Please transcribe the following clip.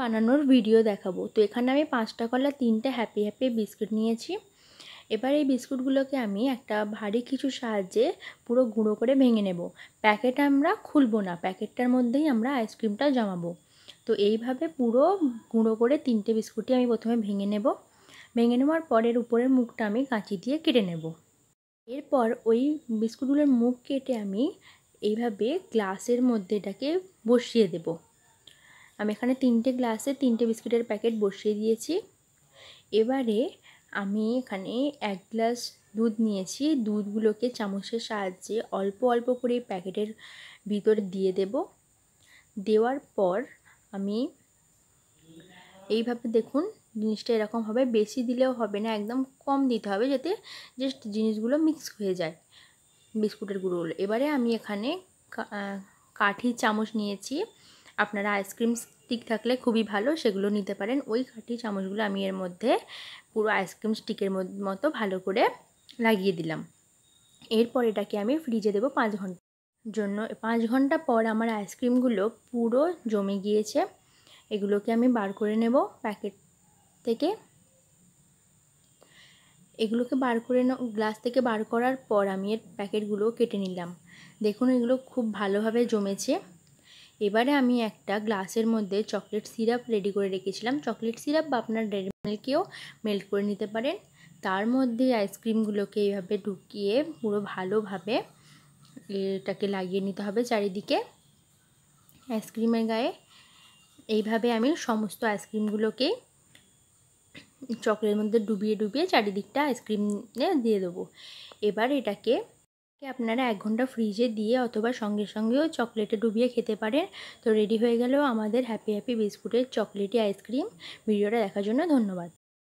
বানানোর ভিডিও দেখাবো তো এখানে আমি পাঁচটা কলা তিনটে হ্যাপি হ্যাপি বিস্কুট নিয়েছি এবার এই বিস্কুটগুলোকে আমি একটা ভারী কিছু সাহায্যে পুরো গুঁড়ো করে ভেঙে নেব প্যাকেট আমরা খুলবো না প্যাকেটটার মধ্যেই আমরা আইসক্রিমটা জমাবো তো এইভাবে পুরো গুঁড়ো করে তিনটে বিস্কুটই আমি প্রথমে ভেঙে নেব ভেঙে নেওয়ার পরের উপরের মুখটা আমি কাঁচি দিয়ে কেটে নেব এরপর ওই বিস্কুটগুলোর মুখ কেটে আমি এইভাবে গ্লাসের মধ্যে এটাকে বসিয়ে দেবো আমি এখানে তিনটে গ্লাসে তিনটে বিস্কুটের প্যাকেট বসিয়ে দিয়েছি এবারে আমি এখানে এক গ্লাস দুধ নিয়েছি দুধগুলোকে চামচের সাহায্যে অল্প অল্প করে প্যাকেটের ভিতরে দিয়ে দেব দেওয়ার পর আমি এইভাবে দেখুন জিনিসটা এরকম হবে বেশি দিলেও হবে না একদম কম দিতে হবে যাতে জাস্ট জিনিসগুলো মিক্স হয়ে যায় বিস্কুটের গুঁড়োগুলো এবারে আমি এখানে কাঠি চামচ নিয়েছি আপনারা আইসক্রিম স্টিক থাকলে খুবই ভালো সেগুলো নিতে পারেন ওই কাঠি চামচগুলো আমি এর মধ্যে পুরো আইসক্রিম স্টিকের মতো ভালো করে লাগিয়ে দিলাম এরপর এটাকে আমি ফ্রিজে দেবো পাঁচ ঘন্টা জন্য পাঁচ ঘন্টা পর আমার আইসক্রিমগুলো পুরো জমে গিয়েছে এগুলোকে আমি বার করে নেব প্যাকেট থেকে এগুলোকে বার করে গ্লাস থেকে বার করার পর আমি এর প্যাকেটগুলো কেটে নিলাম দেখুন এগুলো খুব ভালোভাবে জমেছে এবারে আমি একটা গ্লাসের মধ্যে চকলেট সিরাপ রেডি করে রেখেছিলাম চকলেট সিরাপ বা আপনার ডেরি মিল্কেও মেল্ট করে নিতে পারেন তার মধ্যে আইসক্রিমগুলোকে এইভাবে ঢুকিয়ে পুরো ভালোভাবে এটাকে লাগিয়ে নিতে হবে চারিদিকে আইসক্রিমের গায়ে এইভাবে আমি সমস্ত আইসক্রিমগুলোকে চকলেটের মধ্যে ডুবিয়ে ডুবিয়ে চারিদিকটা আইসক্রিম দিয়ে দেবো এবার এটাকে আপনারা এক ঘন্টা ফ্রিজে দিয়ে অথবা সঙ্গে সঙ্গেও চকলেটে ডুবিয়ে খেতে পারেন তো রেডি হয়ে গেলেও আমাদের হ্যাপি হ্যাপি বিস্কুটের চকলেটি আইসক্রিম ভিডিওটা দেখার জন্য ধন্যবাদ